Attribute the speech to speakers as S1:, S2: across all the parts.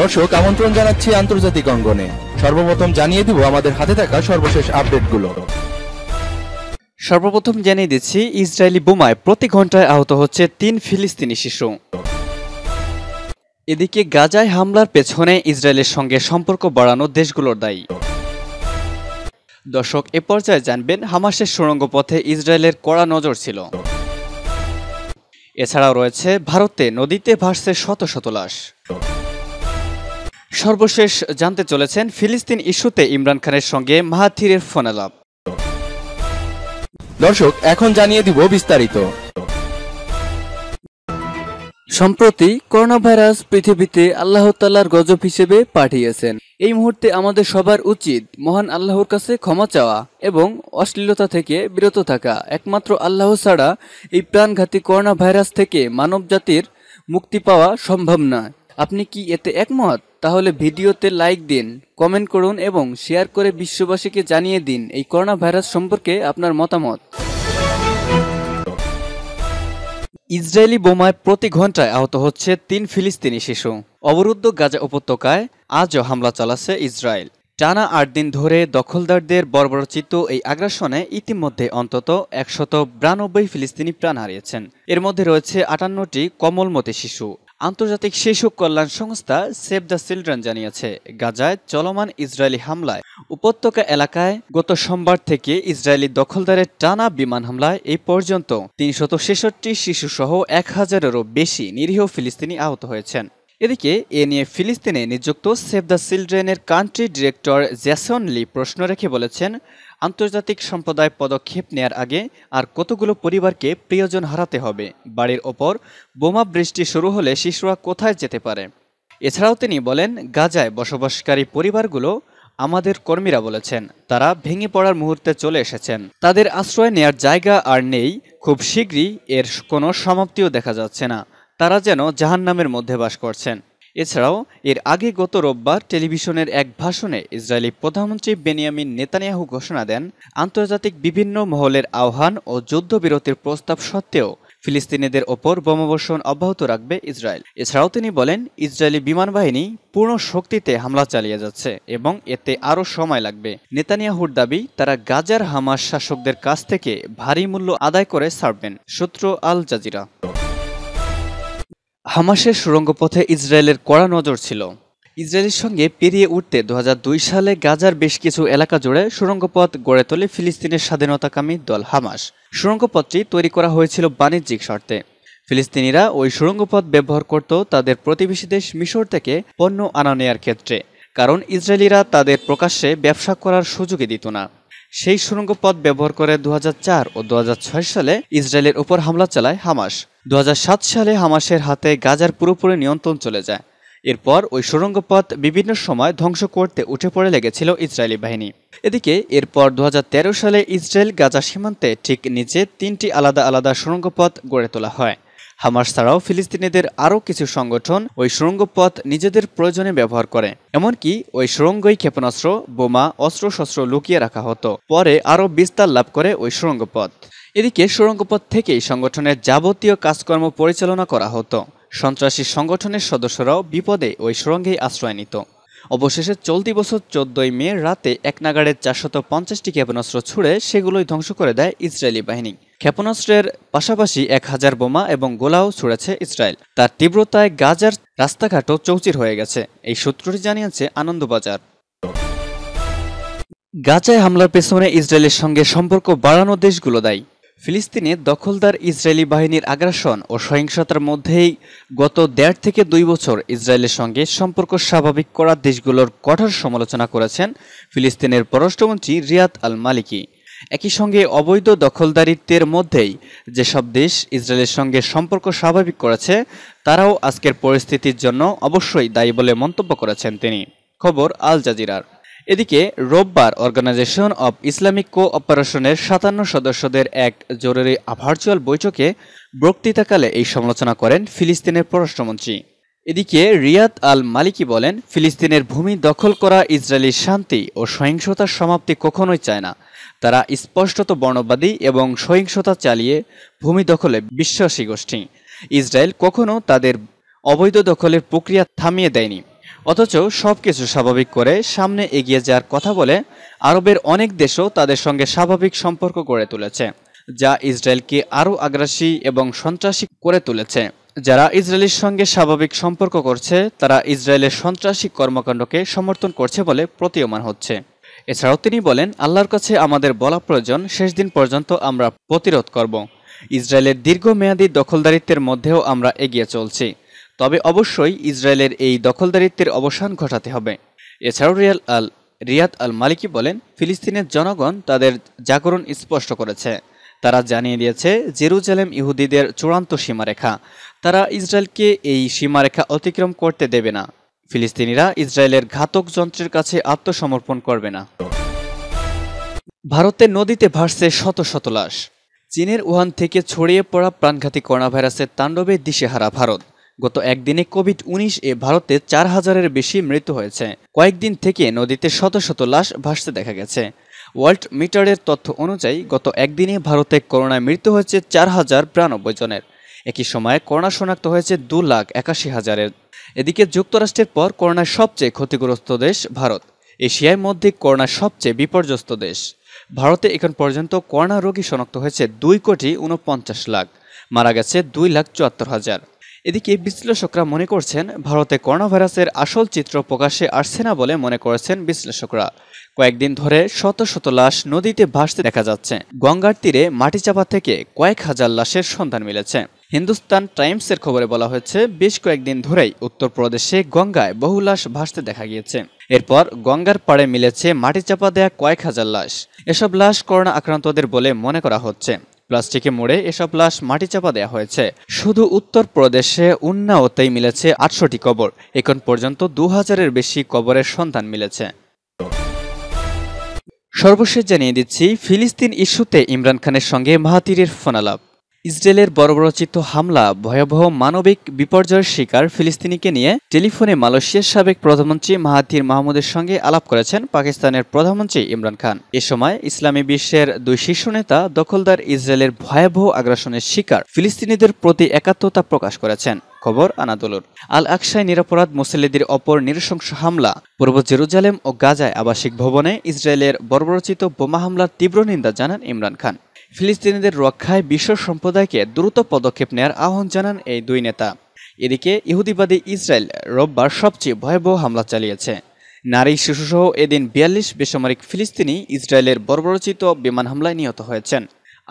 S1: দর্শক আমন্ত্রণ জানাচ্ছি আন্তর্জাতিক অঙ্গনে সর্বপ্রথম জানিয়ে দিব আমাদের হাতে থাকা সর্বশেষ আপডেটগুলো সর্বপ্রথম জানিয়ে দিচ্ছি ইসরায়েলি বোমায় প্রতি ঘন্টায় আহত হচ্ছে তিন ফিলিস্তিনি শিশু এদিকে গাজায় হামলার পেছনে ইসরায়েলের সঙ্গে সম্পর্ক বাড়ানো দেশগুলোর দায়ী দর্শক এ পর্যায়ে জানবেন হামাসের সুরঙ্গ পথে ইসরায়েলের কড়া নজর ছিল এছাড়াও রয়েছে ভারতে নদীতে ভাসছে শত শত লাশ সর্বশেষ জানতে চলেছেন ফিলিস্তিন ইস্যুতে ইমরান খানের সঙ্গে মাহাথিরের ফোনালাপ দর্শক এখন জানিয়ে দিব বিস্তারিত সম্প্রতি করোনা ভাইরাস পৃথিবীতে আল্লাহ তাল্লার গজব হিসেবে পাঠিয়েছেন এই মুহূর্তে আমাদের সবার উচিত মহান আল্লাহর কাছে ক্ষমা চাওয়া এবং অশ্লীলতা থেকে বিরত থাকা একমাত্র আল্লাহ ছাড়া এই প্রাণঘাতী করোনা ভাইরাস থেকে মানব জাতির মুক্তি পাওয়া সম্ভব না আপনি কি এতে একমত তাহলে ভিডিওতে লাইক দিন কমেন্ট করুন এবং শেয়ার করে বিশ্ববাসীকে জানিয়ে দিন এই করোনা ভাইরাস সম্পর্কে আপনার মতামত ইসরায়েলি বোমায় প্রতি ঘন্টায় আহত হচ্ছে তিন ফিলিস্তিনি শিশু অবরুদ্ধ গাজা উপত্যকায় আজও হামলা চালাচ্ছে ইসরায়েল টানা আট দিন ধরে দখলদারদের বর্বরচিত এই আগ্রাসনে ইতিমধ্যে অন্তত একশত বিরানব্বই ফিলিস্তিনি প্রাণ হারিয়েছেন এর মধ্যে রয়েছে আটান্নটি কমলমতি শিশু আন্তর্জাতিক শিশু কল্যাণ সংস্থা সেভ দ্য চিলড্রেন জানিয়েছে গাজায় চলমান ইসরায়েলি হামলায় উপত্যকা এলাকায় গত সোমবার থেকে ইসরায়েলি দখলদারের টানা বিমান হামলায় এই পর্যন্ত তিনশত ছেষট্টি শিশুসহ এক হাজারেরও বেশি নিরীহ ফিলিস্তিনি আহত হয়েছেন এদিকে এ নিয়ে ফিলিস্তিনে নিযুক্ত সেভ দ্য চিলড্রেনের কান্ট্রি ডিরেক্টর জ্যাসন লি প্রশ্ন রেখে বলেছেন আন্তর্জাতিক সম্প্রদায় পদক্ষেপ নেয়ার আগে আর কতগুলো পরিবারকে প্রিয়জন হারাতে হবে বাড়ির ওপর বোমা বৃষ্টি শুরু হলে শিশুরা কোথায় যেতে পারে এছাড়াও তিনি বলেন গাজায় বসবাসকারী পরিবারগুলো আমাদের কর্মীরা বলেছেন তারা ভেঙে পড়ার মুহূর্তে চলে এসেছেন তাদের আশ্রয় নেয়ার জায়গা আর নেই খুব শীঘ্রই এর কোনো সমাপ্তিও দেখা যাচ্ছে না তারা যেন জাহান্নামের মধ্যে বাস করছেন এছাড়াও এর আগে গত রোববার টেলিভিশনের এক ভাষণে ইসরায়েলি প্রধানমন্ত্রী বেনিয়ামিন নেতানিয়াহু ঘোষণা দেন আন্তর্জাতিক বিভিন্ন মহলের আহ্বান ও যুদ্ধবিরতির প্রস্তাব সত্ত্বেও ফিলিস্তিনিদের ওপর বোমাবর্ষণ অব্যাহত রাখবে ইসরায়েল এছাড়াও তিনি বলেন ইসরায়েলি বিমান বাহিনী পূর্ণ শক্তিতে হামলা চালিয়ে যাচ্ছে এবং এতে আরও সময় লাগবে নেতানিয়াহুর দাবি তারা গাজার হামাস শাসকদের কাছ থেকে ভারী মূল্য আদায় করে ছাড়বেন সূত্র আল জাজিরা হামাসের সুড়ঙ্গপথে ইসরায়েলের কড়া নজর ছিল ইসরায়েলের সঙ্গে পেরিয়ে উঠতে দু সালে গাজার বেশ কিছু এলাকা জুড়ে সুড়ঙ্গপথ গড়ে তোলে ফিলিস্তিনের স্বাধীনতাকামী দল হামাস সুড়ঙ্গপথটি তৈরি করা হয়েছিল বাণিজ্যিক শর্তে ফিলিস্তিনিরা ওই সুড়ঙ্গপথ ব্যবহার করত তাদের প্রতিবেশী দেশ মিশর থেকে পণ্য আনা নেয়ার ক্ষেত্রে কারণ ইসরায়েলিরা তাদের প্রকাশ্যে ব্যবসা করার সুযোগই দিত না সেই সুরঙ্গ পথ ব্যবহার করে দু ও দু সালে ইসরায়েলের উপর হামলা চালায় হামাস দু সালে হামাসের হাতে গাজার পুরোপুরি নিয়ন্ত্রণ চলে যায় এরপর ওই সুরঙ্গ পথ বিভিন্ন সময় ধ্বংস করতে উঠে পড়ে লেগেছিল ইসরায়েলি বাহিনী এদিকে এরপর দু সালে ইসরায়েল গাজা সীমান্তে ঠিক নিচে তিনটি আলাদা আলাদা সুরঙ্গ পথ গড়ে তোলা হয় হামাস ছাড়াও ফিলিস্তিনিদের আরও কিছু সংগঠন ওই সুড়ঙ্গপথ নিজেদের প্রয়োজনে ব্যবহার করে এমনকি ওই সুড়ঙ্গই ক্ষেপণাস্ত্র বোমা অস্ত্রশস্ত্র লুকিয়ে রাখা হতো পরে আরও বিস্তার লাভ করে ওই সুড়ঙ্গপথ এদিকে সুড়ঙ্গপথ থেকেই সংগঠনের যাবতীয় কাজকর্ম পরিচালনা করা হতো সন্ত্রাসী সংগঠনের সদস্যরাও বিপদে ওই সুড়ঙ্গেই আশ্রয় নিত অবশেষে চলতি বছর চোদ্দই মে রাতে একনাগাড়ে চারশত পঞ্চাশটি ক্ষেপণাস্ত্র ছুড়ে সেগুলোই ধ্বংস করে দেয় ইসরায়েলি বাহিনী ক্ষেপণাস্ত্রের পাশাপাশি এক হাজার বোমা এবং গোলাও ছুড়েছে ইসরায়েল তার তীব্রতায় গাজার রাস্তাঘাটও চৌচির হয়ে গেছে এই সূত্রটি জানিয়েছে আনন্দবাজার গাজায় হামলার পেছনে ইসরায়েলের সঙ্গে সম্পর্ক বাড়ানো দেশগুলো দায়ী ফিলিস্তিনে দখলদার ইসরায়েলি বাহিনীর আগ্রাসন ও সহিংসতার মধ্যেই গত দেড় থেকে দুই বছর ইসরায়েলের সঙ্গে সম্পর্ক স্বাভাবিক করা দেশগুলোর কঠোর সমালোচনা করেছেন ফিলিস্তিনের পররাষ্ট্রমন্ত্রী রিয়াদ আল মালিকি একই সঙ্গে অবৈধ দখলদারিত্বের মধ্যেই যেসব দেশ ইসরায়েলের সঙ্গে সম্পর্ক স্বাভাবিক করেছে তারাও আজকের পরিস্থিতির জন্য অবশ্যই দায়ী বলে মন্তব্য করেছেন তিনি খবর আল জাজিরার এদিকে রোববার অর্গানাইজেশন অব ইসলামিক কোঅপারেশনের সাতান্ন সদস্যদের এক জরুরি ভার্চুয়াল বৈঠকে বক্তৃতাকালে এই সমালোচনা করেন ফিলিস্তিনের পররাষ্ট্রমন্ত্রী এদিকে রিয়াদ আল মালিকি বলেন ফিলিস্তিনের ভূমি দখল করা ইসরায়েলি শান্তি ও সহিংসতার সমাপ্তি কখনোই চায় না তারা স্পষ্টত বর্ণবাদী এবং সহিংসতা চালিয়ে ভূমি দখলে বিশ্বাসী গোষ্ঠী ইসরায়েল কখনো তাদের অবৈধ দখলের প্রক্রিয়া থামিয়ে দেয়নি অথচ সব কিছু স্বাভাবিক করে সামনে এগিয়ে যাওয়ার কথা বলে আরবের অনেক দেশও তাদের সঙ্গে স্বাভাবিক সম্পর্ক গড়ে তুলেছে যা ইসরায়েলকে আরও আগ্রাসী এবং সন্ত্রাসী করে তুলেছে যারা ইসরায়েলের সঙ্গে স্বাভাবিক সম্পর্ক করছে তারা ইসরায়েলের সন্ত্রাসী কর্মকাণ্ডকে সমর্থন করছে বলে প্রতীয়মান হচ্ছে এছাড়াও তিনি বলেন আল্লাহর কাছে আমাদের বলা প্রয়োজন শেষ দিন পর্যন্ত আমরা প্রতিরোধ করব ইসরায়েলের দীর্ঘমেয়াদী দখলদারিত্বের মধ্যেও আমরা এগিয়ে চলছি তবে অবশ্যই ইসরায়েলের এই দখলদারিত্বের অবসান ঘটাতে হবে এছাড়াও রিয়াল আল রিয়াদ আল মালিকি বলেন ফিলিস্তিনের জনগণ তাদের জাগরণ স্পষ্ট করেছে তারা জানিয়ে দিয়েছে জেরুজালেম ইহুদিদের চূড়ান্ত সীমারেখা তারা ইসরায়েলকে এই সীমারেখা অতিক্রম করতে দেবে না ফিলিস্তিনিরা ইসরায়েলের ঘাতক যন্ত্রের কাছে আত্মসমর্পণ করবে না ভারতের নদীতে ভাসছে শত শত লাশ চীনের উহান থেকে ছড়িয়ে পড়া প্রাণঘাতী করোনা ভাইরাসের তাণ্ডবে দিশেহারা ভারত গত একদিনে কোভিড উনিশ এ ভারতে চার হাজারের বেশি মৃত্যু হয়েছে কয়েকদিন থেকে নদীতে শত শত লাশ ভাসতে দেখা গেছে ওয়ার্ল্ড মিটারের তথ্য অনুযায়ী গত একদিনে ভারতে করোনায় মৃত্যু হয়েছে চার হাজার বিরানব্বই জনের একই সময়ে করোনা শনাক্ত হয়েছে দু লাখ একাশি হাজারের এদিকে যুক্তরাষ্ট্রের পর করোনায় সবচেয়ে ক্ষতিগ্রস্ত দেশ ভারত এশিয়ার মধ্যে করোনা সবচেয়ে বিপর্যস্ত দেশ ভারতে এখন পর্যন্ত করোনা রোগী শনাক্ত হয়েছে দুই কোটি উনপঞ্চাশ লাখ মারা গেছে দুই লাখ চুয়াত্তর হাজার এদিকে বিশ্লেষকরা মনে করছেন ভারতে করোনাভাইরাসের আসল চিত্র প্রকাশে আসছে না বলে মনে করেছেন বিশ্লেষকরা কয়েকদিন ধরে শত শত লাশ নদীতে ভাসতে দেখা যাচ্ছে গঙ্গার তীরে মাটি চাপা থেকে কয়েক হাজার লাশের সন্ধান মিলেছে হিন্দুস্তান টাইমসের খবরে বলা হয়েছে বেশ কয়েকদিন ধরেই উত্তরপ্রদেশে গঙ্গায় বহু লাশ ভাসতে দেখা গিয়েছে এরপর গঙ্গার পাড়ে মিলেছে মাটি চাপা দেয়া কয়েক হাজার লাশ এসব লাশ করোনা আক্রান্তদের বলে মনে করা হচ্ছে প্লাস্টিকে মোড়ে এসব লাশ মাটি চাপা দেওয়া হয়েছে শুধু উত্তরপ্রদেশে উন্নাওতেই মিলেছে আটশোটি কবর এখন পর্যন্ত দু হাজারের বেশি কবরের সন্ধান মিলেছে সর্বশেষ জানিয়ে দিচ্ছি ফিলিস্তিন ইস্যুতে ইমরান খানের সঙ্গে মাহাতিরের ফোনালাপ ইসরায়েলের বর্বরচিত হামলা ভয়াবহ মানবিক বিপর্যয়ের শিকার ফিলিস্তিনিকে নিয়ে টেলিফোনে মালয়েশিয়ার সাবেক প্রধানমন্ত্রী মাহাতির মাহমুদের সঙ্গে আলাপ করেছেন পাকিস্তানের প্রধানমন্ত্রী ইমরান খান এ সময় ইসলামী বিশ্বের দুই শীর্ষ নেতা দখলদার ইসরায়েলের ভয়াবহ আগ্রাসনের শিকার ফিলিস্তিনিদের প্রতি একাত্মতা প্রকাশ করেছেন খবর আনাদুলুর আল আকসায় নিরাপরাধ মুসল্লিদের অপর নৃশংস হামলা পূর্ব জেরুজালেম ও গাজায় আবাসিক ভবনে ইসরায়েলের বর্বরচিত বোমা হামলার তীব্র নিন্দা জানান ইমরান খান ফিলিস্তিনিদের রক্ষায় বিশ্ব সম্প্রদায়কে দ্রুত পদক্ষেপ নেয়ার আহ্বান জানান এই দুই নেতা এদিকে ইহুদিবাদী ইসরায়েল রোববার সবচেয়ে ভয়াবহ হামলা চালিয়েছে নারী শিশুসহ এদিন বিয়াল্লিশ বেসামরিক ফিলিস্তিনি ইসরায়েলের বর্বরচিত বিমান হামলায় নিহত হয়েছেন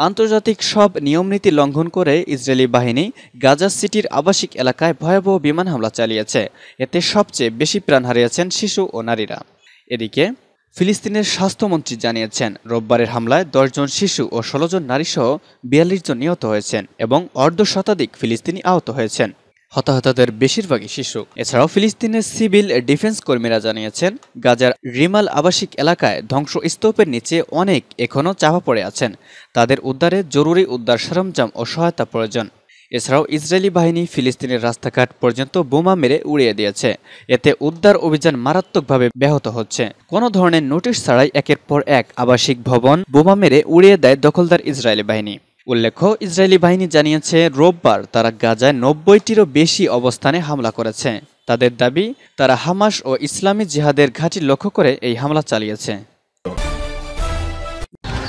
S1: আন্তর্জাতিক সব নিয়মনীতি লঙ্ঘন করে ইসরায়েলি বাহিনী গাজা সিটির আবাসিক এলাকায় ভয়াবহ বিমান হামলা চালিয়েছে এতে সবচেয়ে বেশি প্রাণ হারিয়েছেন শিশু ও নারীরা এদিকে ফিলিস্তিনের স্বাস্থ্যমন্ত্রী জানিয়েছেন রোববারের হামলায় দশজন শিশু ও ষোলো জন নারীসহ বিয়াল্লিশ জন নিহত হয়েছেন এবং অর্ধ শতাধিক ফিলিস্তিনি আহত হয়েছেন হতাহতদের বেশিরভাগই শিশু এছাড়াও ফিলিস্তিনের সিভিল ডিফেন্স কর্মীরা জানিয়েছেন গাজার রিমাল আবাসিক এলাকায় ধ্বংসস্তূপের নিচে অনেক এখনও চাপা পড়ে আছেন তাদের উদ্ধারে জরুরি উদ্ধার সরঞ্জাম ও সহায়তা প্রয়োজন এছাড়াও ইসরায়েলি বাহিনী ফিলিস্তিনের রাস্তাঘাট পর্যন্ত বোমা মেরে উড়িয়ে দিয়েছে এতে উদ্ধার অভিযান মারাত্মকভাবে ব্যাহত হচ্ছে কোনো ধরনের নোটিশ ছাড়াই একের পর এক আবাসিক ভবন বোমা মেরে উড়িয়ে দেয় দখলদার ইসরায়েলি বাহিনী উল্লেখ্য ইসরায়েলি বাহিনী জানিয়েছে রোববার তারা গাজায় নব্বইটিরও বেশি অবস্থানে হামলা করেছে তাদের দাবি তারা হামাস ও ইসলামী জিহাদের ঘাঁটি লক্ষ্য করে এই হামলা চালিয়েছে